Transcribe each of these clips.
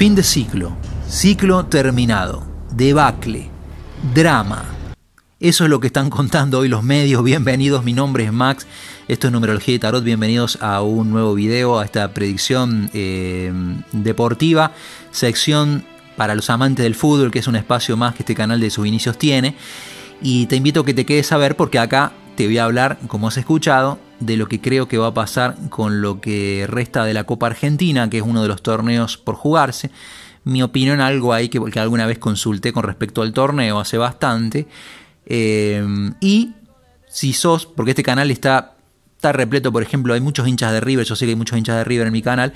Fin de ciclo, ciclo terminado, debacle, drama. Eso es lo que están contando hoy los medios. Bienvenidos, mi nombre es Max. Esto es Numerología de Tarot. Bienvenidos a un nuevo video, a esta predicción eh, deportiva, sección para los amantes del fútbol, que es un espacio más que este canal de sus inicios tiene. Y te invito a que te quedes a ver porque acá te voy a hablar, como has escuchado, de lo que creo que va a pasar con lo que resta de la Copa Argentina, que es uno de los torneos por jugarse. Mi opinión, algo ahí que, alguna vez consulté con respecto al torneo hace bastante. Eh, y si sos, porque este canal está, está repleto, por ejemplo, hay muchos hinchas de River, yo sé que hay muchos hinchas de River en mi canal,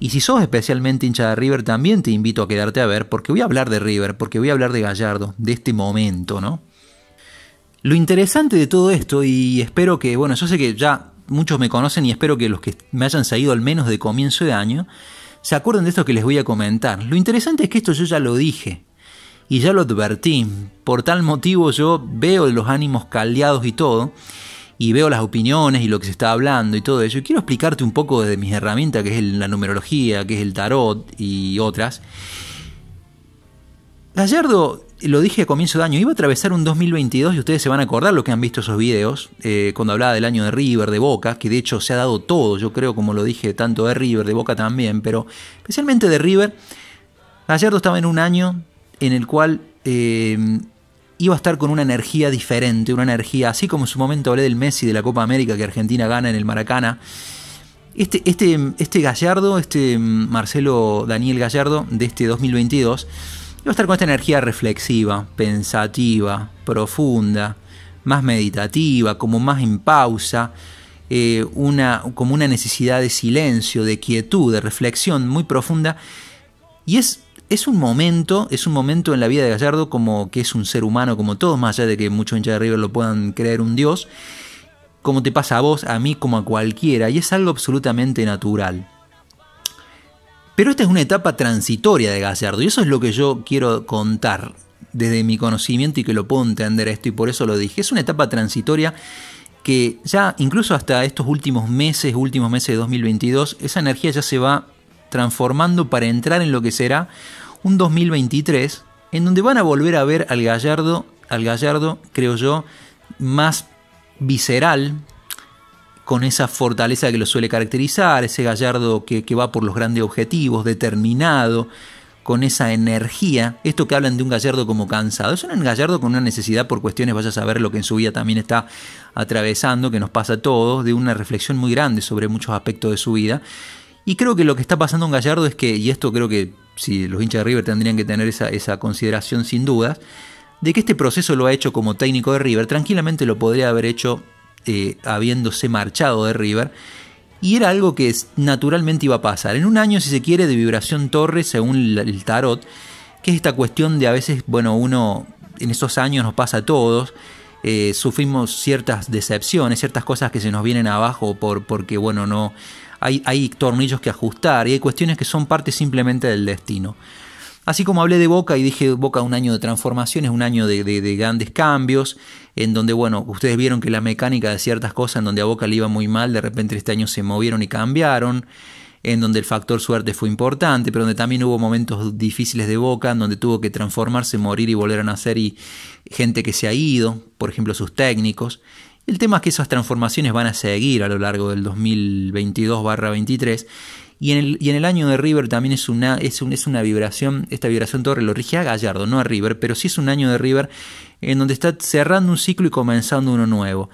y si sos especialmente hincha de River, también te invito a quedarte a ver, porque voy a hablar de River, porque voy a hablar de Gallardo, de este momento, ¿no? Lo interesante de todo esto, y espero que, bueno, yo sé que ya muchos me conocen y espero que los que me hayan salido al menos de comienzo de año, se acuerden de esto que les voy a comentar. Lo interesante es que esto yo ya lo dije y ya lo advertí. Por tal motivo yo veo los ánimos caldeados y todo, y veo las opiniones y lo que se está hablando y todo eso. Y quiero explicarte un poco de mis herramientas, que es la numerología, que es el tarot y otras. Gallardo lo dije a comienzo de año, iba a atravesar un 2022 y ustedes se van a acordar lo que han visto esos videos, eh, cuando hablaba del año de River, de Boca, que de hecho se ha dado todo, yo creo, como lo dije, tanto de River, de Boca también, pero especialmente de River. Gallardo estaba en un año en el cual eh, iba a estar con una energía diferente, una energía, así como en su momento hablé del Messi de la Copa América que Argentina gana en el Maracana. Este, este, este Gallardo, este mm, Marcelo Daniel Gallardo de este 2022, a estar con esta energía reflexiva, pensativa, profunda, más meditativa, como más en pausa, eh, una, como una necesidad de silencio, de quietud, de reflexión muy profunda. Y es, es un momento, es un momento en la vida de Gallardo como que es un ser humano como todos, más allá de que muchos hinchas de River lo puedan creer un dios, como te pasa a vos, a mí, como a cualquiera, y es algo absolutamente natural. Pero esta es una etapa transitoria de Gallardo y eso es lo que yo quiero contar desde mi conocimiento y que lo puedo entender esto y por eso lo dije. Es una etapa transitoria que ya incluso hasta estos últimos meses, últimos meses de 2022, esa energía ya se va transformando para entrar en lo que será un 2023 en donde van a volver a ver al Gallardo, al Gallardo, creo yo, más visceral, con esa fortaleza que lo suele caracterizar, ese gallardo que, va por los grandes objetivos, determinado, con esa energía. Esto que hablan de un gallardo como cansado, es un gallardo con una necesidad por cuestiones, vaya a saber lo que en su vida también está atravesando, que nos pasa a todos, de una reflexión muy grande sobre muchos aspectos de su vida. Y creo que lo que está pasando en Gallardo es que, y esto creo que si los hinchas de River tendrían que tener esa, esa consideración sin dudas, de que este proceso lo ha hecho como técnico de River, tranquilamente lo podría haber hecho eh, habiéndose marchado de River. Y era algo que naturalmente iba a pasar. En un año, si se quiere, de vibración torre, según el tarot, que es esta cuestión de a veces, bueno, uno en esos años nos pasa a todos, eh, sufrimos ciertas decepciones, ciertas cosas que se nos vienen abajo por, porque, bueno, no hay, hay tornillos que ajustar y hay cuestiones que son parte simplemente del destino. Así como hablé de Boca y dije Boca un año de transformaciones, un año de, grandes cambios, en donde, bueno, ustedes vieron que la mecánica de ciertas cosas en donde a Boca le iba muy mal, de repente este año se movieron y cambiaron, en donde el factor suerte fue importante, pero donde también hubo momentos difíciles de Boca, en donde tuvo que transformarse, morir y volver a nacer y gente que se ha ido, por ejemplo sus técnicos. El tema es que esas transformaciones van a seguir a lo largo del 2022-23 y en, el, año de River también es una, es una vibración, esta vibración torre lo rige a Gallardo, no a River, pero sí es un año de River en donde está cerrando un ciclo y comenzando uno nuevo.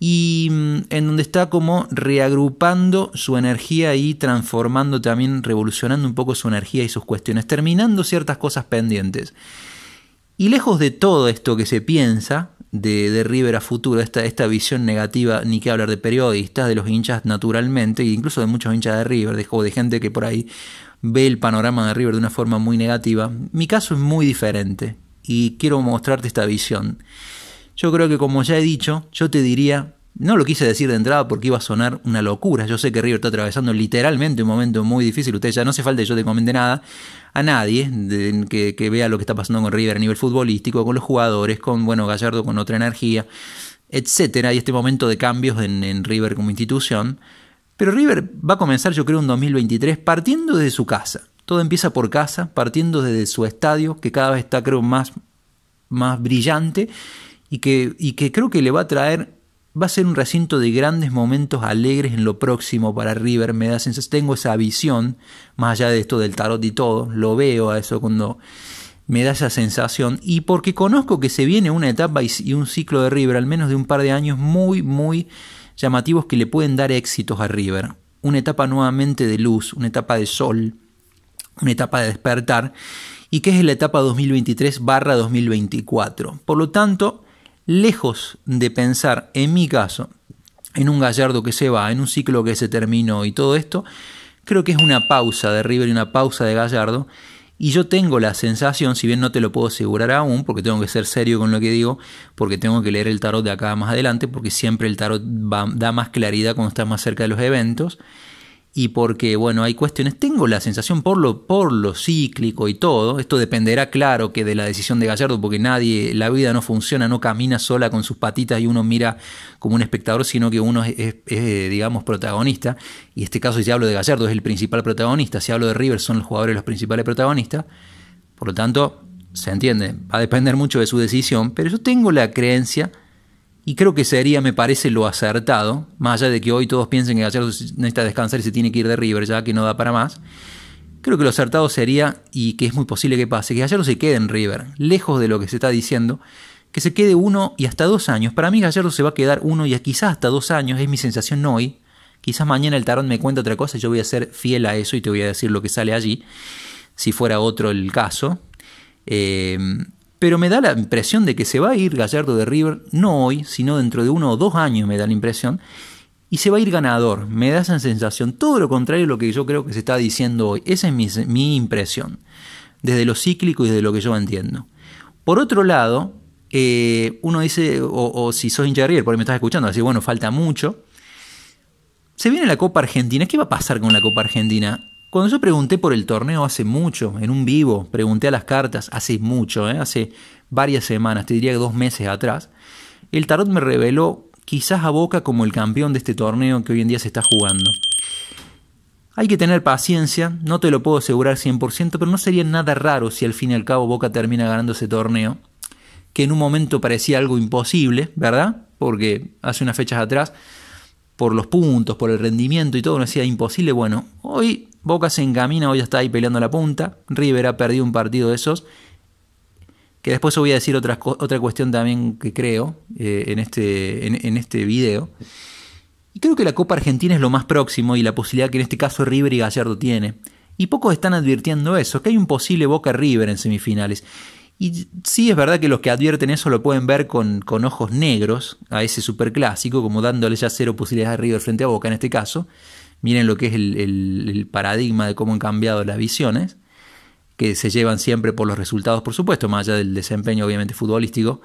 Y mm, en donde está como reagrupando su energía y transformando también, revolucionando un poco su energía y sus cuestiones, terminando ciertas cosas pendientes. Y lejos de todo esto que se piensa, de, River a futuro, esta, esta visión negativa, ni que hablar de periodistas, de los hinchas naturalmente, e incluso de muchos hinchas de River, de gente que por ahí ve el panorama de River de una forma muy negativa. Mi caso es muy diferente y quiero mostrarte esta visión. Yo creo que como ya he dicho, yo te diría no lo quise decir de entrada porque iba a sonar una locura. Yo sé que River está atravesando literalmente un momento muy difícil. Ustedes ya no hace falta que yo te comente nada a nadie que, vea lo que está pasando con River a nivel futbolístico, con los jugadores, con bueno, Gallardo con otra energía, etcétera. Y este momento de cambios en, River como institución. Pero River va a comenzar, yo creo, en 2023 partiendo de su casa. Todo empieza por casa, partiendo desde su estadio, que cada vez está, creo, más, más brillante y que, y que creo que le va a traer va a ser un recinto de grandes momentos alegres en lo próximo para River. Me da sensación, tengo esa visión, más allá de esto del tarot y todo, lo veo a eso cuando me da esa sensación. Y porque conozco que se viene una etapa y un ciclo de River, al menos de un par de años, muy, muy llamativos que le pueden dar éxitos a River. Una etapa nuevamente de luz, una etapa de sol, una etapa de despertar, y que es la etapa 2023 barra 2024. Por lo tanto, lejos de pensar, en mi caso, en un gallardo que se va, en un ciclo que se terminó y todo esto, creo que es una pausa de River y una pausa de Gallardo. Y yo tengo la sensación, si bien no te lo puedo asegurar aún, porque tengo que ser serio con lo que digo, porque tengo que leer el tarot de acá más adelante, porque siempre el tarot da más claridad cuando está más cerca de los eventos y porque, bueno, hay cuestiones. Tengo la sensación, por lo, por lo cíclico y todo, esto dependerá, claro, que de la decisión de Gallardo, porque nadie, la vida no funciona, no camina sola con sus patitas y uno mira como un espectador, sino que uno es, eh, digamos, protagonista. Y en este caso, si hablo de Gallardo, es el principal protagonista. Si hablo de River, son los jugadores los principales protagonistas. Por lo tanto, se entiende, va a depender mucho de su decisión, pero yo tengo la creencia y creo que sería, me parece, lo acertado, más allá de que hoy todos piensen que Gallardo necesita descansar y se tiene que ir de River ya que no da para más. Creo que lo acertado sería, y que es muy posible que pase, que Gallardo se quede en River, lejos de lo que se está diciendo, que se quede uno y hasta dos años. Para mí Gallardo se va a quedar uno y quizás hasta dos años, es mi sensación hoy. Quizás mañana el tarón me cuenta otra cosa y yo voy a ser fiel a eso y te voy a decir lo que sale allí, si fuera otro el caso. Eh, pero me da la impresión de que se va a ir Gallardo de River, no hoy, sino dentro de uno o dos años me da la impresión, y se va a ir ganador, me da esa sensación, todo lo contrario a lo que yo creo que se está diciendo hoy, esa es mi, impresión, desde lo cíclico y desde lo que yo entiendo. Por otro lado, eh, uno dice, o, si sos hincha de por me estás escuchando, así bueno, falta mucho. Se viene la Copa Argentina, ¿qué va a pasar con la Copa Argentina? Cuando yo pregunté por el torneo hace mucho, en un vivo, pregunté a las cartas, hace mucho, ¿eh? hace varias semanas, te diría que dos meses atrás, el tarot me reveló quizás a Boca como el campeón de este torneo que hoy en día se está jugando. Hay que tener paciencia, no te lo puedo asegurar 100%, pero no sería nada raro si al fin y al cabo Boca termina ganando ese torneo, que en un momento parecía algo imposible, ¿verdad? Porque hace unas fechas atrás, por los puntos, por el rendimiento y todo, no hacía imposible. Bueno, hoy Boca se encamina, hoy ya está ahí peleando la punta. River ha perdido un partido de esos. Que después os voy a decir otra, otra cuestión también que creo eh, en, este, en, este video. Y creo que la Copa Argentina es lo más próximo y la posibilidad que en este caso River y Gallardo tiene. Y pocos están advirtiendo eso, que hay un posible Boca River en semifinales. Y sí es verdad que los que advierten eso lo pueden ver con, con ojos negros a ese superclásico, como dándole ya cero posibilidades a River frente a Boca en este caso miren lo que es el, paradigma de cómo han cambiado las visiones, que se llevan siempre por los resultados, por supuesto, más allá del desempeño obviamente futbolístico.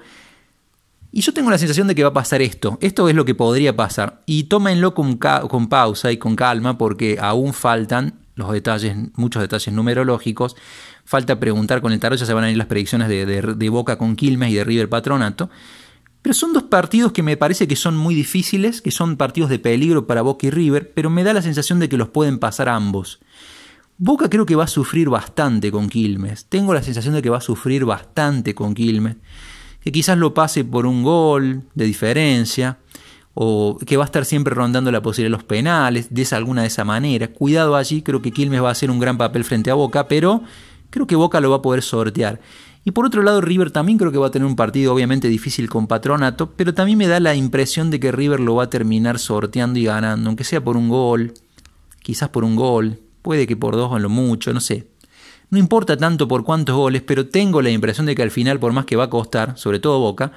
Y yo tengo la sensación de que va a pasar esto. Esto es lo que podría pasar. Y tómenlo con, pausa y con calma porque aún faltan los detalles, muchos detalles numerológicos. Falta preguntar con el tarot, ya se van a ir las predicciones de Boca con Quilmes y de River Patronato. Pero son dos partidos que me parece que son muy difíciles, que son partidos de peligro para Boca y River, pero me da la sensación de que los pueden pasar ambos. Boca creo que va a sufrir bastante con Quilmes. Tengo la sensación de que va a sufrir bastante con Quilmes. Que quizás lo pase por un gol de diferencia. O que va a estar siempre rondando la posibilidad de los penales. De alguna de esa manera. Cuidado allí. Creo que Quilmes va a hacer un gran papel frente a Boca. Pero creo que Boca lo va a poder sortear. Y por otro lado, River también creo que va a tener un partido obviamente difícil con Patronato, pero también me da la impresión de que River lo va a terminar sorteando y ganando, aunque sea por un gol, quizás por un gol, puede que por dos o lo mucho, no sé. No importa tanto por cuántos goles, pero tengo la impresión de que al final, por más que va a costar, sobre todo Boca,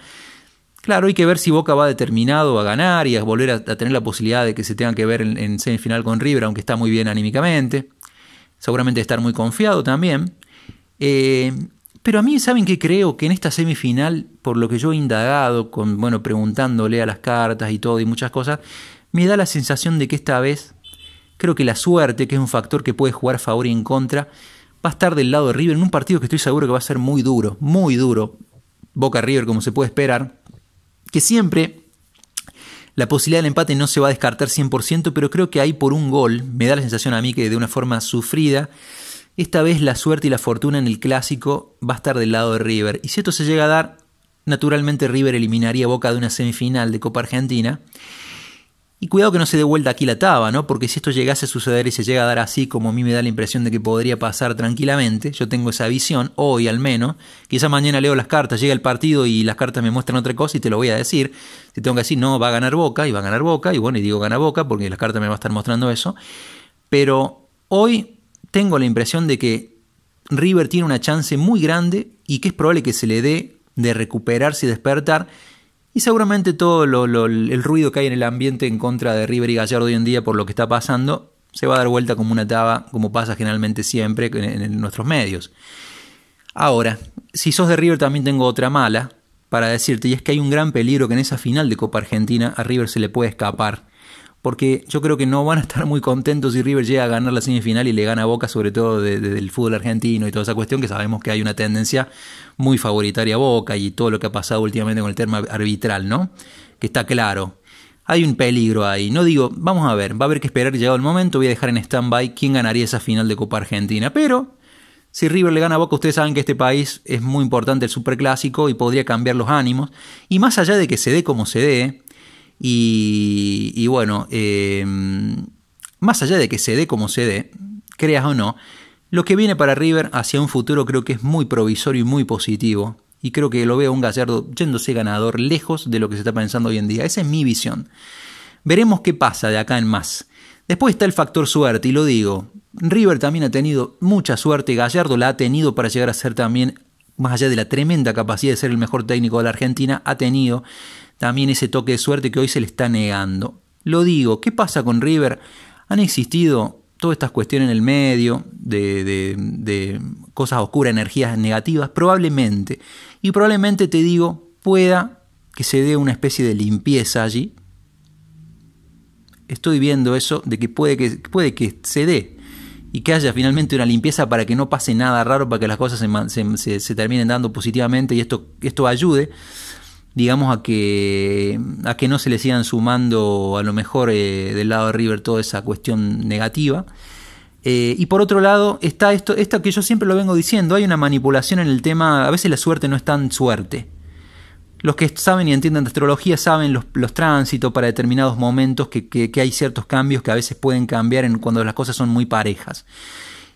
claro, hay que ver si Boca va determinado a ganar y a volver a, tener la posibilidad de que se tenga que ver en, en semifinal con River, aunque está muy bien anímicamente. Seguramente estar muy confiado también. Eh, pero a mí, ¿saben que creo? Que en esta semifinal, por lo que yo he indagado, con, bueno, preguntándole a las cartas y todo y muchas cosas, me da la sensación de que esta vez creo que la suerte, que es un factor que puede jugar a favor y en contra, va a estar del lado de River en un partido que estoy seguro que va a ser muy duro, muy duro. Boca River, como se puede esperar, que siempre la posibilidad del empate no se va a descartar 100%, pero creo que ahí por un gol, me da la sensación a mí que de una forma sufrida, esta vez la suerte y la fortuna en el clásico va a estar del lado de River. Y si esto se llega a dar, naturalmente River eliminaría Boca de una semifinal de Copa Argentina. Y cuidado que no se dé vuelta aquí la taba, ¿no? Porque si esto llegase a suceder y se llega a dar así, como a mí me da la impresión de que podría pasar tranquilamente, yo tengo esa visión, hoy al menos, quizá mañana leo las cartas, llega el partido y las cartas me muestran otra cosa y te lo voy a decir. Si tengo que decir, no, va a ganar Boca y va a ganar Boca, y bueno, y digo gana Boca porque las cartas me van a estar mostrando eso. Pero hoy tengo la impresión de que River tiene una chance muy grande y que es probable que se le dé de recuperarse y despertar. Y seguramente todo el ruido que hay en el ambiente en contra de River y Gallardo hoy en día por lo que está pasando se va a dar vuelta como una taba, como pasa generalmente siempre en, en nuestros medios. Ahora, si sos de River también tengo otra mala para decirte, y es que hay un gran peligro que en esa final de Copa Argentina a River se le puede escapar porque yo creo que no van a estar muy contentos si River llega a ganar la semifinal y le gana Boca, sobre todo del fútbol argentino y toda esa cuestión, que sabemos que hay una tendencia muy favoritaria a Boca y todo lo que ha pasado últimamente con el tema arbitral, ¿no? Que está claro. Hay un peligro ahí. No digo, vamos a ver, va a haber que esperar llegado el momento, voy a dejar en stand-by quién ganaría esa final de Copa Argentina, pero si River le gana a Boca, ustedes saben que este país es muy importante el superclásico y podría cambiar los ánimos. Y más allá de que se dé como se dé, y, bueno, em, más allá de que se dé como se dé, creas o no, lo que viene para River hacia un futuro creo que es muy provisorio y muy positivo. Y creo que lo veo un Gallardo yéndose ganador lejos de lo que se está pensando hoy en día. Esa es mi visión. Veremos qué pasa de acá en más. Después está el factor suerte, y lo digo. River también ha tenido mucha suerte, Gallardo la ha tenido para llegar a ser también, más allá de la tremenda capacidad de ser el mejor técnico de la Argentina, ha tenido también ese toque de suerte que hoy se le está negando. Lo digo, ¿qué pasa con River? Han existido todas estas cuestiones en el medio, de, de, cosas oscuras, energías negativas, probablemente. Y probablemente te digo, pueda que se dé una especie de limpieza allí. Estoy viendo eso de que puede que, puede que se dé y que haya finalmente una limpieza para que no pase nada raro, para que las cosas se, terminen dando positivamente y esto, esto ayude digamos, a que, a que no se le sigan sumando a lo mejor eh, del lado de River toda esa cuestión negativa. Eh, y por otro lado está esto, esto que yo siempre lo vengo diciendo, hay una manipulación en el tema, a veces la suerte no es tan suerte. Los que saben y entienden de astrología saben los, tránsitos para determinados momentos, que, que, hay ciertos cambios que a veces pueden cambiar en, cuando las cosas son muy parejas.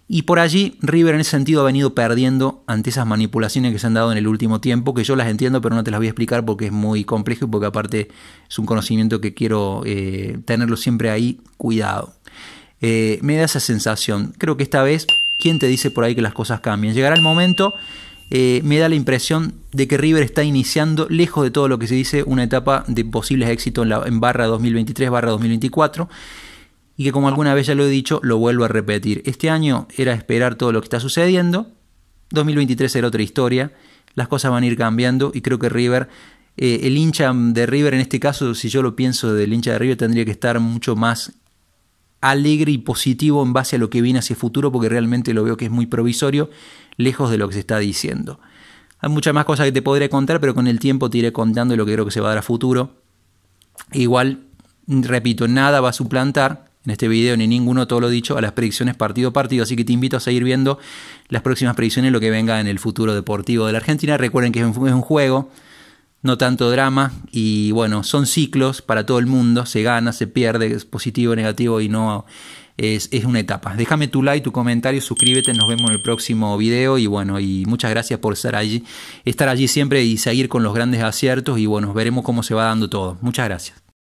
Y por allí River en ese sentido ha venido perdiendo ante esas manipulaciones que se han dado en el último tiempo, que yo las entiendo, pero no te las voy a explicar porque es muy complejo y porque aparte es un conocimiento que quiero eh, tenerlo siempre ahí cuidado. Eh, me da esa sensación. Creo que esta vez, ¿quién te dice por ahí que las cosas cambian? Llegará el momento, eh, me da la impresión de que River está iniciando, lejos de todo lo que se dice, una etapa de posibles éxitos en, en barra 2023, 2024 y que como alguna vez ya lo he dicho, lo vuelvo a repetir. Este año era esperar todo lo que está sucediendo, 2023 era otra historia, las cosas van a ir cambiando y creo que River, eh, el hincha de River en este caso, si yo lo pienso del hincha de River, tendría que estar mucho más alegre y positivo en base a lo que viene hacia el futuro, porque realmente lo veo que es muy provisorio, lejos de lo que se está diciendo. Hay muchas más cosas que te podré contar, pero con el tiempo te iré contando lo que creo que se va a dar a futuro. Igual, repito, nada va a suplantar en este video ni ninguno, todo lo dicho, a las predicciones partido a partido. Así que te invito a seguir viendo las próximas predicciones, lo que venga en el futuro deportivo de la Argentina. Recuerden que es un, juego, no tanto drama, y bueno, son ciclos para todo el mundo, se gana, se pierde, es positivo, negativo y no es, es una etapa. Déjame tu like, tu comentario, suscríbete, nos vemos en el próximo video y bueno, y muchas gracias por estar allí, estar allí siempre y seguir con los grandes aciertos y bueno, veremos cómo se va dando todo. Muchas gracias.